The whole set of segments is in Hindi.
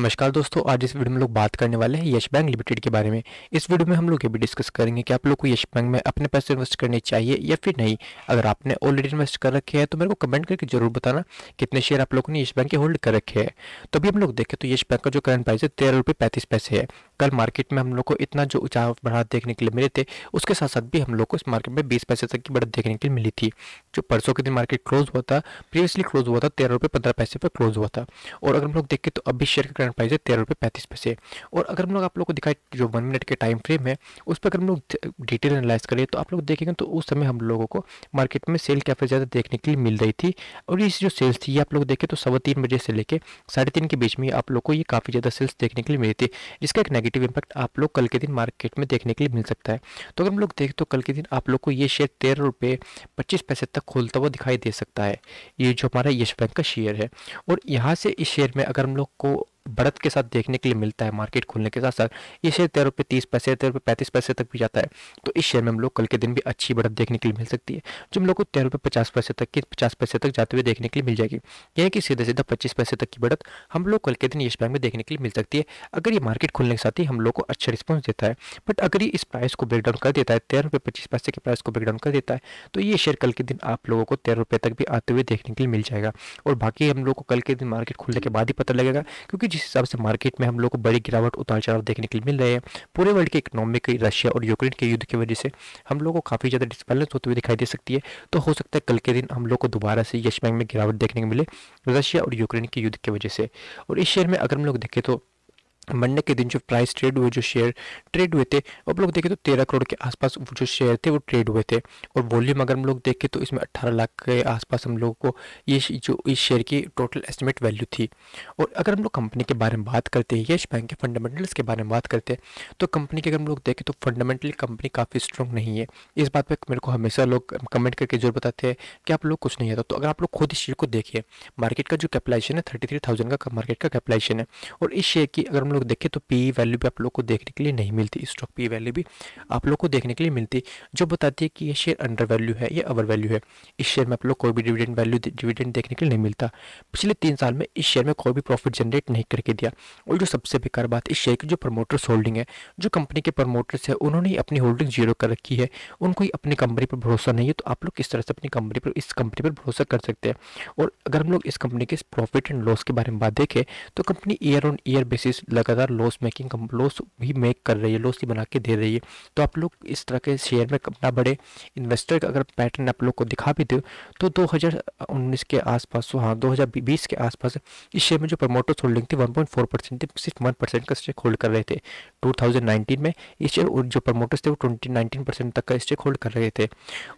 नमस्कार दोस्तों आज इस वीडियो में लोग बात करने वाले हैं यश बैंक लिमिटेड के बारे में इस वीडियो में हम लोग ये भी डिस्कस करेंगे कि आप लोग को यश बैंक में अपने पैसे इन्वेस्ट करने चाहिए या फिर नहीं अगर आपने ऑलरेडी इन्वेस्ट कर रखे हैं तो मेरे को कमेंट करके जरूर बताना कितने शेयर आप लोगों ने यश बैंक के होल्ड कर रखे हैं तो अभी हम लोग देखें तो यश बैंक का जो करंट प्राइस है तेरह रुपये पैंतीस पैसे है कल मार्केट में हम लोग को इतना जो उचाव बढ़ा देखने के लिए मिले थे उसके साथ साथ भी हम लोग को इस मार्केट में बीस पैसे तक की बढ़त देखने के लिए मिली थी जो परसों के दिन मार्केट क्लोज हुआ था प्रीवियसली क्लोज हुआ था तेरह रुपये पंद्रह पैसे पर क्लोज हुआ था और अगर हम लोग देखें तो अभी शेयर का करंट प्राइस है तेरह रुपये पैंतीस पैसे और अगर हम लोग आप लोग को दिखाए जो वन मिनट के टाइम फ्रेम है उस पर अगर हम लोग डिटेल एनालाइज करें तो आप लोग देखेंगे तो उस समय हम लोगों को मार्केट में सेल काफ़ी ज़्यादा देखने के लिए मिल रही थी और ये जो सेल्स थी ये आप लोग देखें तो सवा तीन बजे से लेकर साढ़े तीन के बीच में आप लोग को ये काफ़ी ज़्यादा सेल्स देखने के लिए मिली थी जिसका एक नेगेटिव नेगेटिव इम्पैक्ट आप लोग कल के दिन मार्केट में देखने के लिए मिल सकता है तो अगर हम लोग देखें तो कल के दिन आप लोग को ये शेयर तेरह रुपये पच्चीस पैसे तक खोलता हुआ दिखाई दे सकता है ये जो हमारा यश बैंक का शेयर है और यहाँ से इस शेयर में अगर हम लोग को बढ़त के साथ देखने के लिए मिलता है मार्केट खुलने के साथ साथ ये शेयर तेरह रुपये तीस पैसे तेरह रुपये पैंतीस पैसे तक भी जाता है तो इस शेयर में हम लोग कल के दिन भी अच्छी बढ़त देखने के लिए मिल सकती है जो हम लोग को तेरह रुपये पचास पैसे तक की पचास पैसे तक जाते हुए देखने के लिए मिल जाएगी यानी कि सीधे सीधा पच्चीस पैसे तक की बढ़त हम लोग कल के दिन येस बैंक में देखने के लिए मिल सकती है अगर ये मार्केट खुलने के साथ ही हम लोग को अच्छा रिस्पॉन्स देता है बट अगर ये इस प्राइस को ब्रेकडाउन कर देता है तेरह रुपये पच्चीस पैसे के प्राइस को ब्रेकडाउन कर देता है तो ये शेयर कल के दिन आप लोगों को तेरह रुपये तक भी आते हुए देखने के लिए मिल जाएगा और बाकी हम लोग को कल के दिन मार्केट खुलने के बाद ही पता लगेगा क्योंकि जिस हिसाब से मार्केट में हम लोग को बड़ी गिरावट उतार चढ़ाव देखने के लिए मिल रहे हैं पूरे वर्ल्ड के इकोनॉमिक रशिया और यूक्रेन के युद्ध की वजह से हम लोग को काफ़ी ज़्यादा डिसबैलेंस होते हुए दिखाई दे सकती है तो हो सकता है कल के दिन हम लोग को दोबारा से यश बैंक में गिरावट देखने को मिले रशिया और यूक्रेन के युद्ध की वजह से और इस शेयर में अगर हम लोग देखें तो मंडे के दिन जो प्राइस ट्रेड हुए जो शेयर ट्रेड हुए थे अब लोग देखें तो तेरह करोड़ के आसपास जो शेयर थे वो ट्रेड हुए थे और वॉल्यूम अगर हम लोग देखें तो इसमें अट्ठारह लाख के आसपास हम लोगों को ये जो इस शेयर की टोटल एस्टिमेट वैल्यू थी और अगर हम लोग कंपनी के बारे में बात करते हैं यश बैंक के फंडामेंटल्स के बारे में बात करते हैं तो कंपनी की अगर हम लोग देखें तो फंडामेंटली कंपनी काफ़ी स्ट्रॉन्ग नहीं है इस बात पर मेरे को हमेशा लोग कमेंट करके जरूर बताते हैं कि आप लोग कुछ नहीं आता तो, तो अगर आप लोग खुद इस शेयर को देखिए मार्केट का जो कैपिलाइजेशन है थर्टी थ्री थाउजेंड का मार्केट का कैपलाइजेशन है और इस शेयर की अगर हम लोग देखें तो पी वैल्यू भी आप लोग को देखने के लिए नहीं मिलती स्टॉक पी वैल्यू भी आप लोग को देखने के लिए मिलती जो बताती है कि ये शेयर अंडर वैल्यू है या ओवर वैल्यू है इस शेयर में आप लोग कोई भी डिविडेंड वैल्यू डिविडेंड देखने के लिए नहीं मिलता पिछले तीन साल में इस शेयर में कोई भी प्रॉफिट जनरेट नहीं करके दिया और जो सबसे बेकार बात इस शेयर की जो प्रमोटर्स होल्डिंग है जो कंपनी के प्रमोटर्स है उन्होंने अपनी होल्डिंग जीरो कर रखी है उनको ही अपनी कंपनी पर भरोसा नहीं है तो आप लोग किस तरह से अपनी कंपनी पर इस कंपनी पर भरोसा कर सकते हैं और अगर हम लोग इस कंपनी के प्रॉफिट एंड लॉस के बारे में बात देखें तो company year on year basis लगातार लॉस मेकिंग लॉस भी मेक कर रही है लॉस ही बना के दे रही है तो आप लोग इस तरह के शेयर में ना बढ़े इन्वेस्टर का अगर पैटर्न आप लोग को दिखा भी दे तो 2019 के आसपास तो हाँ 2020 के आसपास इस शेयर में जो प्रमोटर्स होल्डिंग थी 1.4 परसेंट थी सिर्फ 1 परसेंट का स्टेक होल्ड कर रहे थे 2019 में इस शेयर और जो प्रमोटर्स थे वो ट्वेंटी परसेंट तक का स्टेक होल्ड कर रहे थे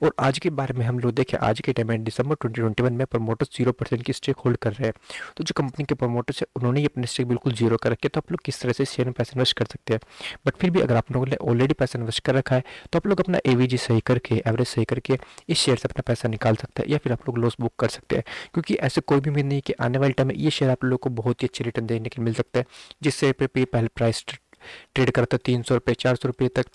और आज के बारे में हम लोग देखें आज के टाइम में दिसंबर ट्वेंटी में प्रमोटर्स जीरो की स्टेक होल्ड कर रहे हैं तो जो कंपनी के प्रमोटर्स है उन्होंने ही अपने स्टेक बिल्कुल जीरो कर रखे तो आप लोग किस तरह से शेयर में पैसे इन्वेस्ट कर सकते हैं बट फिर भी अगर आप लोगों ने ऑलरेडी पैसा इन्वेस्ट कर रखा है तो आप लोग अपना ए सही करके एवरेज सही करके इस शेयर से अपना पैसा निकाल सकते हैं या फिर आप लोग लॉस बुक कर सकते हैं क्योंकि ऐसे कोई भी उम्मीद नहीं कि आने वाले टाइम में ये शेयर आप लोग को बहुत ही अच्छे रिटर्न देने के लिए मिल सकता है जिससे पे पहले प्राइस ट्रेड करता है तीन सौ रुपये चार सौ रुपये तक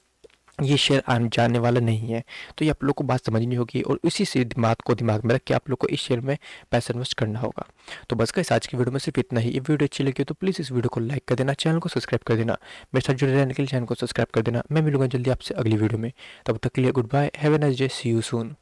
ये शेयर आने जाने वाला नहीं है तो ये आप लोग को बात समझनी होगी और इसी से दिमाग को दिमाग में रख के आप लोग को इस शेयर में पैसा इन्वेस्ट करना होगा तो बस का आज की वीडियो में सिर्फ इतना ही ये वीडियो अच्छी लगी तो प्लीज़ इस वीडियो को लाइक कर देना चैनल को सब्सक्राइब कर देना मेरे साथ जुड़े रहने के लिए चैनल को सब्सक्राइब कर देना मैं मिलूंगा जल्दी आपसे अगली वीडियो में तब तक के लिए गुड बाय हैव नज nice day see you soon